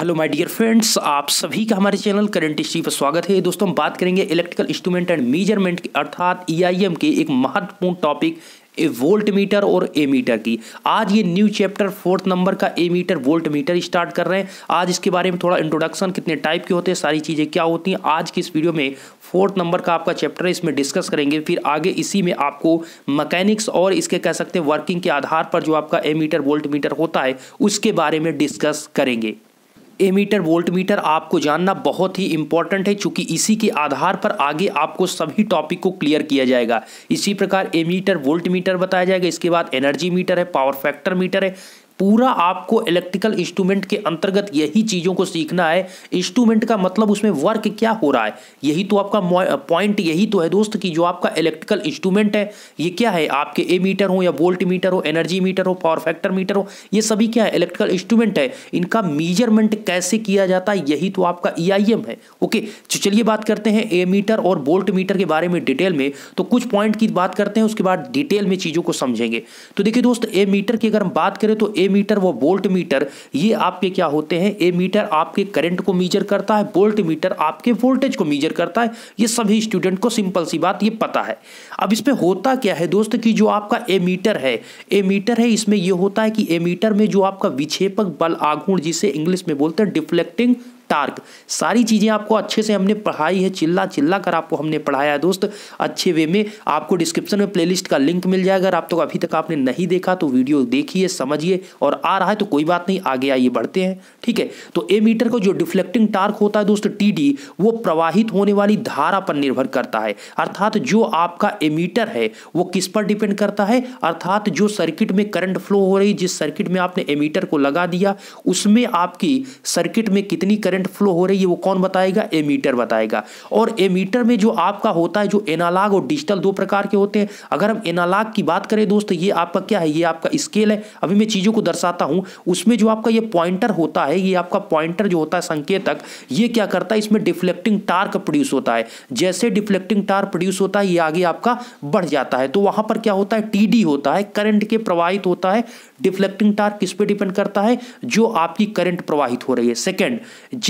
hello my dear friends आप सभी का हमारे चैनल करंट हिस्ट्री पर स्वागत है दोस्तों हम बात करेंगे इलेक्ट्रिकल इंस्ट्रूमेंट एंड मेजरमेंट अर्थात ईआईएम e के एक महत्वपूर्ण टॉपिक ए वोल्ट मीटर और ए मीटर की आज ये न्यू चैप्टर फोर्थ नंबर का ammeter voltmeter start कर रहे हैं आज इसके बारे में थोड़ा इंट्रोडक्शन कितने टाइप के होते हैं सारी चीज़ें क्या होती हैं आज की इस वीडियो में फोर्थ नंबर का आपका चैप्टर है इसमें डिस्कस करेंगे फिर आगे इसी में आपको मकैनिक्स और इसके कह सकते हैं वर्किंग के आधार पर जो आपका ए मीटर वोल्ट मीटर होता है उसके बारे में डिस्कस करेंगे एमीटर वोल्ट मीटर आपको जानना बहुत ही इंपॉर्टेंट है चूंकि इसी के आधार पर आगे आपको सभी टॉपिक को क्लियर किया जाएगा इसी प्रकार एमीटर वोल्ट मीटर बताया जाएगा इसके बाद एनर्जी मीटर है पावर फैक्टर मीटर है पूरा आपको इलेक्ट्रिकल इंस्ट्रूमेंट के अंतर्गत यही चीज़ों को सीखना है इंस्ट्रूमेंट का मतलब उसमें वर्क क्या हो रहा है यही तो आपका पॉइंट यही तो है दोस्त कि जो आपका इलेक्ट्रिकल इंस्ट्रूमेंट है ये क्या है आपके ए मीटर हो या वोल्ट मीटर हो एनर्जी मीटर हो पावर फैक्टर मीटर हो ये सभी क्या है इलेक्ट्रिकल इंस्ट्रूमेंट है इनका मीजरमेंट कैसे किया जाता है यही तो आपका ई e है ओके चलिए बात करते हैं ए मीटर और बोल्ट मीटर के बारे में डिटेल में तो कुछ पॉइंट की बात करते हैं उसके बाद डिटेल में चीज़ों को समझेंगे तो देखिए दोस्त ए मीटर की अगर हम बात करें तो ए मीटर व वोल्ट मीटर ये आपके क्या होते हैं ए मीटर आपके करंट को मीजर करता है वोल्ट मीटर आपके वोल्टेज को मीजर करता है ये सभी स्टूडेंट को सिंपल सी बात ये पता है अब इसमें होता क्या है दोस्त कि जो आपका ए मीटर है ए मीटर है इसमें यह होता है कि ए मीटर में जो आपका विक्षेपक बल आघूर्ण जिसे इंग्लिश में बोलते हैं डिफ्लेक्टिंग टार्क सारी चीज़ें आपको अच्छे से हमने पढ़ाई है चिल्ला चिल्ला कर आपको हमने पढ़ाया है दोस्त अच्छे वे में आपको डिस्क्रिप्शन में प्लेलिस्ट का लिंक मिल जाएगा अगर आप तो अभी तक आपने नहीं देखा तो वीडियो देखिए समझिए और आ रहा है तो कोई बात नहीं आगे आइए बढ़ते हैं ठीक है तो ए मीटर का जो डिफ्लेक्टिंग टार्क होता है दोस्त टी वो प्रवाहित होने वाली धारा पर निर्भर करता है अर्थात जो आपका एमीटर है वो किस पर डिपेंड करता है अर्थात जो सर्किट में करंट फ्लो हो रही जिस सर्किट में आपने एमीटर को लगा दिया उसमें आपकी सर्किट में कितनी करंट करंट फ्लो हो रही है वो कौन बताएगा एमीटर बताएगा और एमीटर में जो आपका होता है जो एनालॉग और डिजिटल दो प्रकार के होते हैं अगर हम एनालॉग की बात करें दोस्त ये आपका क्या है ये आपका स्केल है अभी मैं चीज़ों को दर्शाता हूँ उसमें जो आपका ये पॉइंटर होता है ये आपका पॉइंटर जो होता है संकेतक ये क्या करता है इसमें डिफ्लेक्टिंग टार्क प्रोड्यूस होता है जैसे डिफ्लेक्टिंग टार्क प्रोड्यूस होता है ये आगे आपका बढ़ जाता है तो वहाँ पर क्या होता है टी होता है करंट के प्रवाहित होता है डिफ्लेक्टिंग टार्क किस पे डिपेंड करता है जो आपकी करंट प्रवाहित हो रही है सेकंड,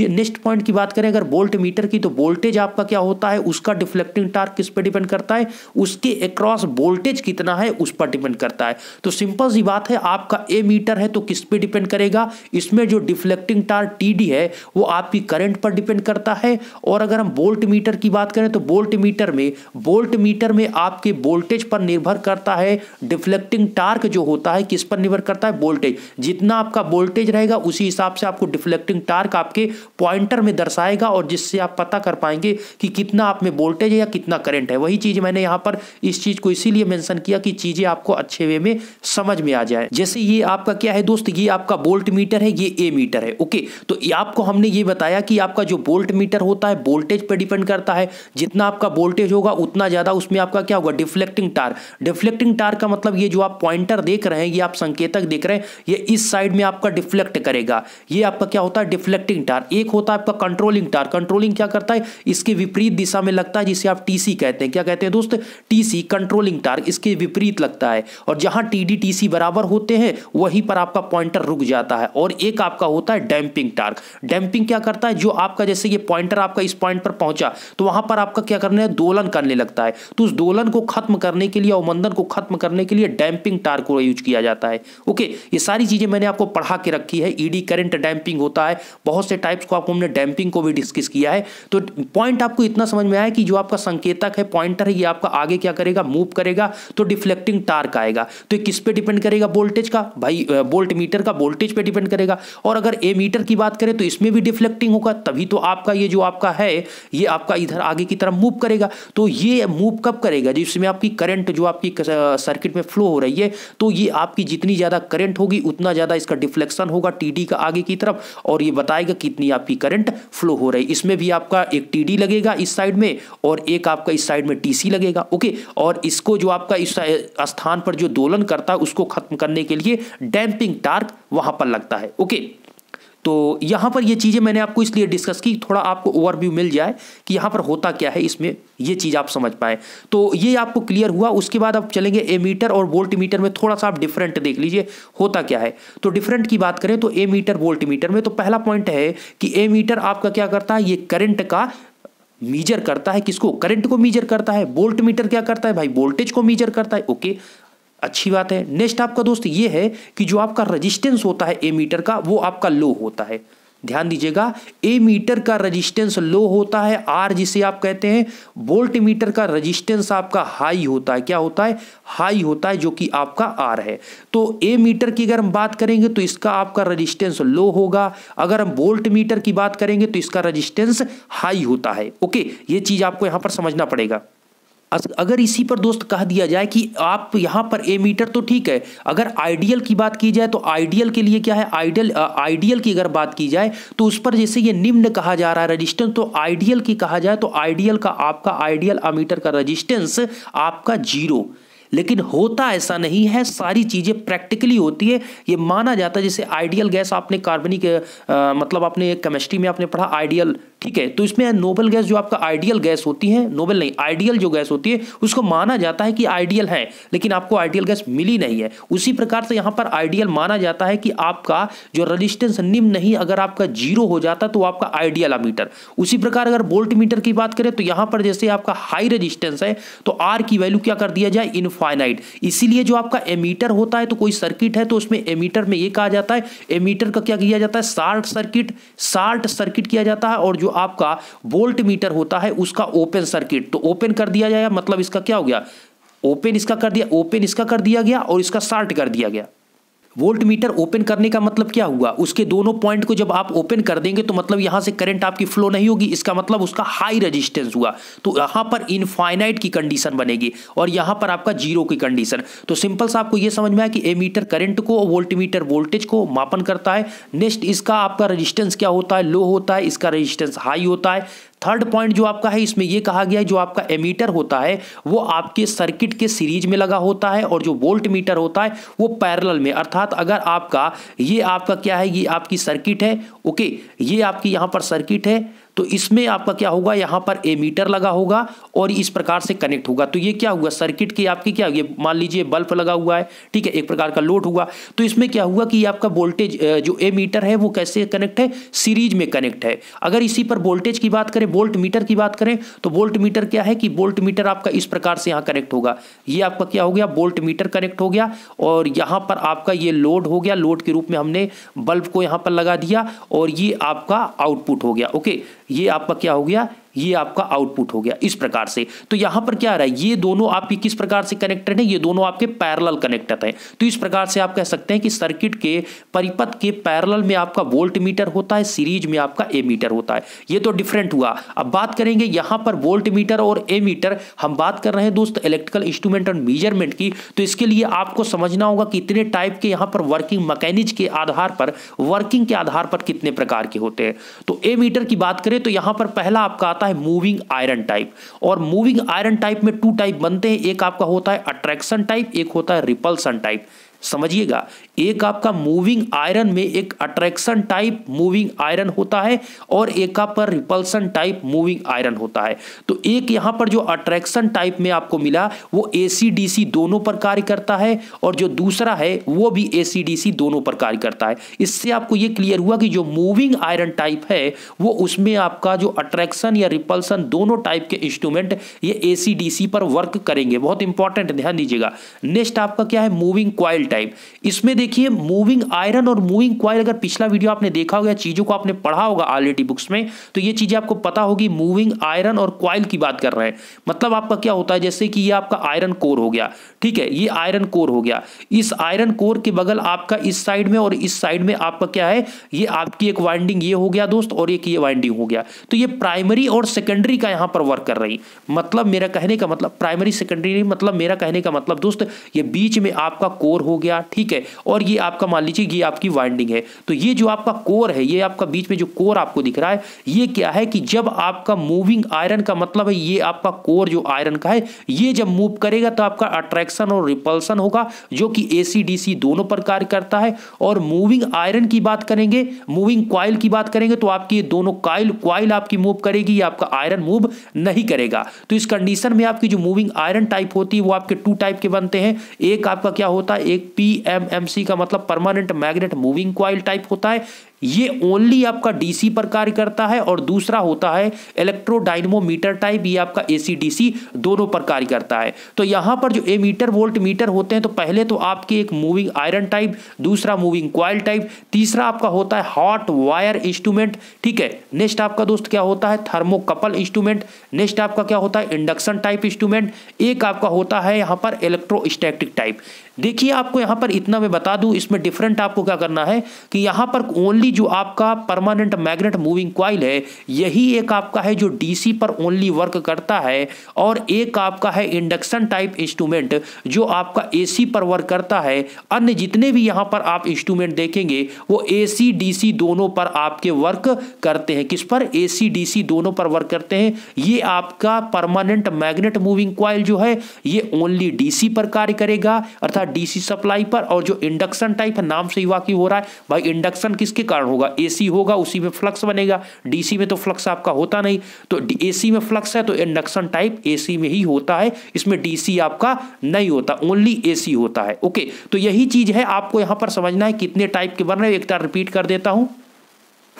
नेक्स्ट पॉइंट की बात करें अगर बोल्ट मीटर की तो वोल्टेज आपका क्या होता है उसका डिफ्लेक्टिंग टार्क किस पर डिपेंड करता है उसके अक्रॉस वोल्टेज कितना है उस पर डिपेंड करता है तो सिंपल सी बात है आपका ए मीटर है तो किस पर डिपेंड करेगा इसमें जो डिफ्लेक्टिंग टार टी है वो आपकी करंट पर डिपेंड करता है और अगर हम बोल्ट मीटर की बात करें तो बोल्ट मीटर में बोल्ट मीटर में आपके वोल्टेज पर निर्भर करता है डिफ्लेक्टिंग टार्क जो होता है किस पर निर्भर करता है वोल्टेज जितना आपका वोल्टेज रहेगा उसी हिसाब से आपको डिफ्लेक्टिंग टार्क आपके पॉइंटर में दर्शाएगा और जिससे आप पता कर पाएंगे कि कितना आप में वोल्टेज है या कितना करंट है वही चीज़ मैंने यहाँ पर इस चीज़ को इसीलिए मेंशन किया कि चीज़ें आपको अच्छे वे में समझ में आ जाए जैसे ये आपका क्या है दोस्त ये आपका बोल्ट मीटर है ये ए मीटर है ओके तो आपको हमने ये बताया कि आपका जो बोल्ट मीटर होता है वोल्टेज पर डिपेंड करता है जितना आपका वोल्टेज होगा उतना ज़्यादा उसमें आपका क्या होगा डिफ्लेक्टिंग टार डिफ्लेक्टिंग टार का मतलब ये जो आप पॉइंटर देख रहे हैं ये आप संकेतक देख रहे हैं ये इस साइड में आपका डिफ्लेक्ट करेगा ये आपका क्या होता है डिफ्लेक्टिंग टार ए एक होता है आपका कंट्रोलिंग टार कंट्रोलिंग क्या करता है इसके विपरीत दिशा में लगता है जिसे आप टीसी कहते हैं क्या कहते हैं दोस्त टीसी कंट्रोलिंग टार इसके विपरीत लगता है और जहां टीडी टीसी बराबर होते हैं वहीं पर आपका पॉइंटर रुक जाता है और एक आपका होता है डैम्पिंग टार्क डैम्पिंग क्या करता है जो आपका जैसे ये पॉइंटर आपका इस पॉइंट पर पहुंचा तो वहां पर आपका क्या करना है दोलन करने लगता है तो उस दोलन को खत्म करने के लिए अवमंदन को खत्म करने के लिए डैम्पिंग टार्क को यूज किया जाता है ओके ये सारी चीजें मैंने आपको पढ़ा के रखी है ईडी करंट डैम्पिंग होता है बहुत से टाइप्स को आपको हमने डैम्पिंग को भी डिस्कस किया है तो पॉइंट आपको इतना समझ में आया कि जो आपका संकेतक है पॉइंटर है ये आपका आगे क्या करेगा मूव करेगा तो डिफ्लेक्टिंग टार्क आएगा तो किस पे डिपेंड करेगा वोल्टेज का भाई वोल्ट मीटर का वोल्टेज पे डिपेंड करेगा और अगर ए मीटर की बात करें तो इसमें भी डिफ्लेक्टिंग होगा तभी तो आपका ये जो आपका है ये आपका इधर आगे की तरफ मूव करेगा तो ये मूव कब करेगा जिसमें आपकी करंट जो आपकी सर्किट में फ्लो हो रही है तो ये आपकी जितनी ज़्यादा करंट होगी उतना ज़्यादा इसका डिफ्लेक्शन होगा टी का आगे की तरफ और ये बताएगा कितनी यानी आपकी करंट फ्लो हो रही है इसमें भी आपका एक टी लगेगा इस साइड में और एक आपका इस साइड में टी लगेगा ओके और इसको जो आपका इस स्थान पर जो दोलन करता है उसको खत्म करने के लिए डैम्पिंग टार्क वहां पर लगता है ओके तो यहाँ पर ये चीज़ें मैंने आपको इसलिए डिस्कस की थोड़ा आपको ओवरव्यू मिल जाए कि यहाँ पर होता क्या है इसमें ये चीज़ आप समझ पाए तो ये आपको क्लियर हुआ उसके बाद आप चलेंगे ए मीटर और वोल्ट मीटर में थोड़ा सा आप डिफरेंट देख लीजिए होता क्या है तो डिफरेंट की बात करें तो ए मीटर वोल्ट मीटर में तो पहला पॉइंट है कि ए मीटर आपका क्या करता है ये करंट का मीजर करता है किसको करंट को मीजर करता है वोल्ट मीटर क्या करता है भाई वोल्टेज को मीजर करता है ओके अच्छी बात है नेक्स्ट आपका दोस्त ये है कि जो आपका रजिस्टेंस होता है ए मीटर का वो आपका लो होता है ध्यान दीजिएगा ए मीटर का रजिस्टेंस लो होता है आर जिसे आप कहते हैं वोल्ट मीटर का रजिस्टेंस आपका हाई होता है क्या होता है हाई होता है जो कि आपका आर है तो ए मीटर की अगर हम बात करेंगे तो इसका आपका रजिस्टेंस लो होगा अगर हम वोल्ट मीटर की बात करेंगे तो इसका रजिस्टेंस हाई होता है ओके ये चीज़ आपको यहां पर समझना पड़ेगा अगर इसी पर दोस्त कह दिया जाए कि आप यहाँ पर ए मीटर तो ठीक है अगर आइडियल की बात की जाए तो आइडियल के लिए क्या है आइडियल आइडियल की अगर बात की जाए तो उस पर जैसे ये निम्न कहा जा रहा है रजिस्टेंस तो आइडियल की कहा जाए तो आइडियल का आपका आइडियल अमीटर का रजिस्टेंस आपका जीरो लेकिन होता ऐसा नहीं है सारी चीज़ें प्रैक्टिकली होती है ये माना जाता है जैसे आइडियल गैस आपने कार्बनिक मतलब आपने केमिस्ट्री में आपने पढ़ा आइडियल ठीक है तो इसमें नोबल गैस जो आपका आइडियल गैस होती है नोबल नहीं आइडियल जो गैस होती है उसको माना जाता है कि आइडियल है लेकिन आपको आइडियल गैस मिली नहीं है उसी प्रकार से यहाँ पर आइडियल माना जाता है कि आपका जो रजिस्टेंस निम्न नहीं अगर आपका जीरो हो जाता तो आपका आइडियल मीटर उसी प्रकार अगर वोल्ट मीटर की बात करें तो यहाँ पर जैसे आपका हाई रजिस्टेंस है तो आर की वैल्यू क्या कर दिया जाए इन्फो इनफाइनाइट इसीलिए जो आपका एमीटर होता है तो कोई सर्किट है तो उसमें एमीटर में ये कहा जाता है एमीटर का क्या किया जाता है शार्ट सर्किट शार्ट सर्किट किया जाता है और जो आपका वोल्ट मीटर होता है उसका ओपन सर्किट तो ओपन कर दिया जाएगा मतलब इसका क्या हो गया ओपन इसका कर दिया ओपन इसका कर दिया गया और इसका शार्ट कर दिया गया वोल्ट मीटर ओपन करने का मतलब क्या हुआ उसके दोनों पॉइंट को जब आप ओपन कर देंगे तो मतलब यहाँ से करंट आपकी फ्लो नहीं होगी इसका मतलब उसका हाई रेजिस्टेंस हुआ तो यहां पर इनफाइनाइट की कंडीशन बनेगी और यहाँ पर आपका जीरो की कंडीशन तो सिंपल सा आपको यह समझ में आया कि ए मीटर करंट को वोल्ट मीटर वोल्टेज को मापन करता है नेक्स्ट इसका आपका रजिस्टेंस क्या होता है लो होता है इसका रजिस्टेंस हाई होता है थर्ड पॉइंट जो आपका है इसमें यह कहा गया है जो आपका एमीटर होता है वो आपके सर्किट के सीरीज में लगा होता है और जो वोल्ट मीटर होता है वो पैरल में अर्थात अगर आपका ये आपका क्या है ये आपकी सर्किट है ओके ये आपकी यहाँ पर सर्किट है तो इसमें आपका क्या होगा यहाँ पर ए मीटर लगा होगा और इस प्रकार से कनेक्ट होगा तो ये क्या हुआ सर्किट की आपकी क्या ये मान लीजिए बल्ब लगा हुआ है ठीक है एक प्रकार का लोड हुआ तो इसमें क्या हुआ कि आपका वोल्टेज जो ए मीटर है वो कैसे कनेक्ट है सीरीज में कनेक्ट है अगर इसी पर वोल्टेज की बात करें वोल्ट मीटर की बात करें तो वोल्ट मीटर क्या है कि वोल्ट मीटर आपका इस प्रकार से यहाँ कनेक्ट होगा ये आपका क्या हो गया वोल्ट मीटर कनेक्ट हो गया और यहाँ पर आपका ये लोड हो गया लोड के रूप में हमने बल्ब को यहाँ पर लगा दिया और ये आपका आउटपुट हो गया ओके ये आपका क्या हो गया ये आपका आउटपुट हो गया इस प्रकार से तो यहां पर क्या आ रहा है ये दोनों आपके किस प्रकार से कनेक्टेड है ये दोनों आपके पैरल कनेक्टेड हैं तो इस प्रकार से आप कह सकते हैं कि सर्किट के परिपथ के पैरल में आपका वोल्ट मीटर होता है सीरीज में आपका ए मीटर होता है ये तो डिफरेंट हुआ अब बात करेंगे यहां पर वोल्ट मीटर और ए मीटर हम बात कर रहे हैं दोस्त इलेक्ट्रिकल इंस्ट्रूमेंट और मेजरमेंट की तो इसके लिए आपको समझना होगा कितने टाइप के यहां पर वर्किंग मैकेनिज के आधार पर वर्किंग के आधार पर कितने प्रकार के होते हैं तो ए मीटर की बात करें तो यहां पर पहला आपका आता है मूविंग आयरन टाइप और मूविंग आयरन टाइप में टू टाइप बनते हैं एक आपका होता है अट्रैक्शन टाइप एक होता है रिपल्सन टाइप समझिएगा एक आपका मूविंग आयरन में एक अट्रैक्शन टाइप मूविंग आयरन होता है और एक आप पर रिपल्सन टाइप मूविंग आयरन होता है तो एक यहां पर जो अट्रैक्शन टाइप में आपको मिला वो एसीडीसी दोनों पर कार्य करता है और जो दूसरा है वो भी एसीडीसी दोनों पर कार्य करता है इससे आपको ये क्लियर हुआ कि जो मूविंग आयरन टाइप है वो उसमें आपका जो अट्रैक्शन या रिपल्सन दोनों टाइप के इंस्ट्रूमेंट ये एसीडीसी पर वर्क करेंगे बहुत इंपॉर्टेंट ध्यान दीजिएगा नेक्स्ट आपका क्या है मूविंग क्वाइल टाइप इसमें देखिए मूविंग आयरन और मूविंग क्वाइल अगर पिछला वीडियो आपने देखा होगा चीज़ों को आपने पढ़ा होगा ऑलरेडी बुक्स में तो ये चीज़ें आपको पता होगी मूविंग आयरन और क्वाइल की बात कर रहे हैं मतलब आपका क्या होता है जैसे कि ये आपका आयरन कोर हो गया ठीक है ये आयरन कोर हो गया इस आयरन कोर के बगल आपका इस साइड में और इस साइड में आपका क्या है ये आपकी एक वाइंडिंग ये हो गया दोस्त और एक ये वाइंडिंग हो गया तो ये प्राइमरी और सेकेंडरी का यहाँ पर वर्क कर रही मतलब मेरा कहने का मतलब प्राइमरी सेकेंडरी मतलब मेरा कहने का मतलब दोस्त ये बीच में आपका कोर हो गया ठीक है और ये आपका मान लीजिए ये आपकी वाइंडिंग है तो ये जो आपका कोर है ये आपका बीच में जो कोर आपको दिख रहा है ये क्या है कि जब आपका मूविंग आयरन का मतलब है ये आपका कोर जो आयरन का है ये जब मूव करेगा तो आपका अट्रैक्शन और रिपल्सन होगा जो कि ए डीसी दोनों पर कार्य करता है और मूविंग आयरन की बात करेंगे मूविंग क्वाइल की बात करेंगे तो आपकी ये दोनों क्वाइल क्वाइल आपकी मूव करेगी या आपका आयरन मूव नहीं करेगा तो इस कंडीशन में आपकी जो मूविंग आयरन टाइप होती है वो आपके टू टाइप के बनते हैं एक आपका क्या होता है एक सी का मतलब permanent magnet moving coil type होता है ये ओनली आपका डीसी पर कार्य करता है और दूसरा होता है इलेक्ट्रोडाइनमोमीटर टाइप ये आपका एसी डीसी दोनों पर कार्य करता है तो यहाँ पर जो ए मीटर वोल्ट मीटर होते हैं तो पहले तो आपके एक मूविंग आयरन टाइप दूसरा मूविंग क्वाइल टाइप तीसरा आपका होता है हॉट वायर इंस्ट्रूमेंट ठीक है नेक्स्ट आपका दोस्त क्या होता है थर्मोकपल इंस्ट्रूमेंट नेक्स्ट आपका क्या होता है इंडक्शन टाइप इंस्ट्रूमेंट एक आपका होता है यहाँ पर इलेक्ट्रोस्टैटिक टाइप देखिए आपको यहाँ पर इतना मैं बता दूँ इसमें डिफरेंट आपको क्या करना है कि यहाँ पर ओनली यही जो आपका परमानेंट मैग्नेट मूविंग क्वाइल है यही एक आपका है जो डीसी पर ओनली वर्क करता है और एक आपका है इंडक्शन टाइप इंस्ट्रूमेंट जो आपका एसी पर वर्क करता है अन्य जितने भी यहाँ पर आप इंस्ट्रूमेंट देखेंगे वो एसी डीसी दोनों पर आपके वर्क करते हैं किस पर ए डीसी दोनों पर वर्क करते हैं ये आपका परमानेंट मैग्नेट मूविंग क्वाइल जो है ये ओनली डीसी पर कार्य करेगा अर्थात डीसी सप्लाई पर और जो इंडक्शन टाइप है नाम से ही वाकई हो रहा है भाई इंडक्शन किसके कारण कारण होगा एसी होगा उसी में फ्लक्स बनेगा डीसी में तो फ्लक्स आपका होता नहीं तो एसी में फ्लक्स है तो इंडक्शन टाइप एसी में ही होता है इसमें डीसी आपका नहीं होता ओनली एसी होता है ओके तो यही चीज है आपको यहां पर समझना है कितने टाइप के बन रहे एक बार रिपीट कर देता हूं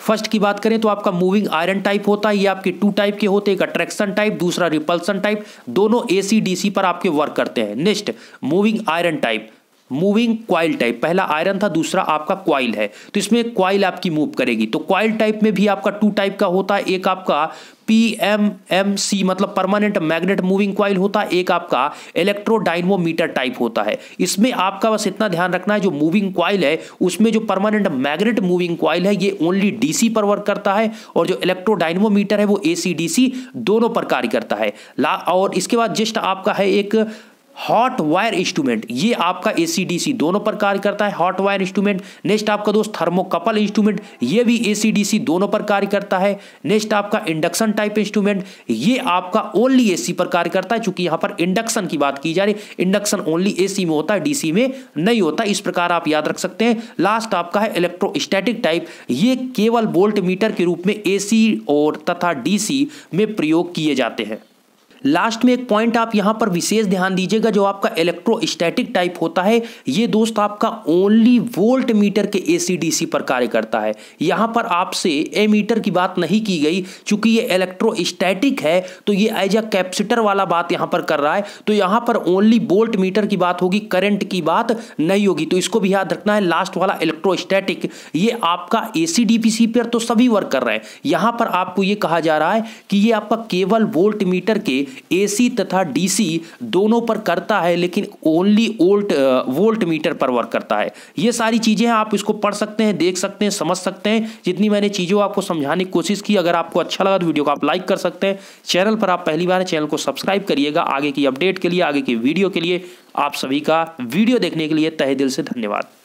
फर्स्ट की बात करें तो आपका मूविंग आयरन टाइप होता है ये आपके टू टाइप के होते हैं एक अट्रैक्शन टाइप दूसरा रिपल्सन टाइप दोनों एसी डीसी पर आपके वर्क करते हैं next moving iron type moving coil type पहला आयरन था दूसरा आपका क्वाइल है तो इसमें क्वाइल आपकी मूव करेगी तो क्वाइल टाइप में भी आपका टू टाइप का होता है एक आपका पी एम एम सी मतलब परमानेंट मैग्नेट मूविंग क्वाइल होता है एक आपका इलेक्ट्रोडाइनमोमीटर टाइप होता है इसमें आपका बस इतना ध्यान रखना है जो मूविंग क्वाइल है उसमें जो परमानेंट मैग्नेट मूविंग क्वाइल है ये ओनली डीसी पर वर्क करता है और जो इलेक्ट्रोडाइनमोमीटर है वो ए सी डी सी दोनों पर कार्य करता है ला और इसके बाद जस्ट आपका है एक हॉट वायर इंस्ट्रूमेंट ये आपका सी दोनों पर कार्य करता है हॉट वायर इंस्ट्रूमेंट नेक्स्ट आपका दोस्त थर्मोकपल इंस्ट्रूमेंट ये भी सी दोनों पर कार्य करता है नेक्स्ट आपका इंडक्शन टाइप इंस्ट्रूमेंट ये आपका ओनली सी पर कार्य करता है चूंकि यहाँ पर इंडक्शन की बात की जा रही है इंडक्शन ओनली सी में होता है डीसी में नहीं होता इस प्रकार आप याद रख सकते हैं लास्ट आपका है इलेक्ट्रोस्टैटिक टाइप ये केवल वोल्ट मीटर के रूप में सी और तथा सी में प्रयोग किए जाते हैं लास्ट में एक पॉइंट आप यहां पर विशेष ध्यान दीजिएगा जो आपका इलेक्ट्रोस्टैटिक टाइप होता है ये दोस्त आपका ओनली वोल्ट मीटर के एसीडीसी पर कार्य करता है यहां पर आपसे ए मीटर की बात नहीं की गई चूंकि ये इलेक्ट्रोस्टैटिक है तो ये एज अ कैप्सिटर वाला बात यहां पर कर रहा है तो यहां पर ओनली वोल्ट मीटर की बात होगी करंट की बात नहीं होगी तो इसको भी याद रखना है लास्ट वाला इलेक्ट्रोस्टैटिक ये आपका एसीडीपीसी पर तो सभी वर्क कर रहे हैं यहां पर आपको ये कहा जा रहा है कि ये आपका केवल वोल्ट मीटर के एसी तथा डीसी दोनों पर करता है लेकिन ओनली ओल्ट वोल्ट मीटर पर वर्क करता है ये सारी चीज़ें हैं आप इसको पढ़ सकते हैं देख सकते हैं समझ सकते हैं जितनी मैंने चीज़ों आपको समझाने की कोशिश की अगर आपको अच्छा लगा तो वीडियो को आप लाइक कर सकते हैं चैनल पर आप पहली बार चैनल को सब्सक्राइब करिएगा आगे की अपडेट के लिए आगे की वीडियो के लिए आप सभी का वीडियो देखने के लिए तहे दिल से धन्यवाद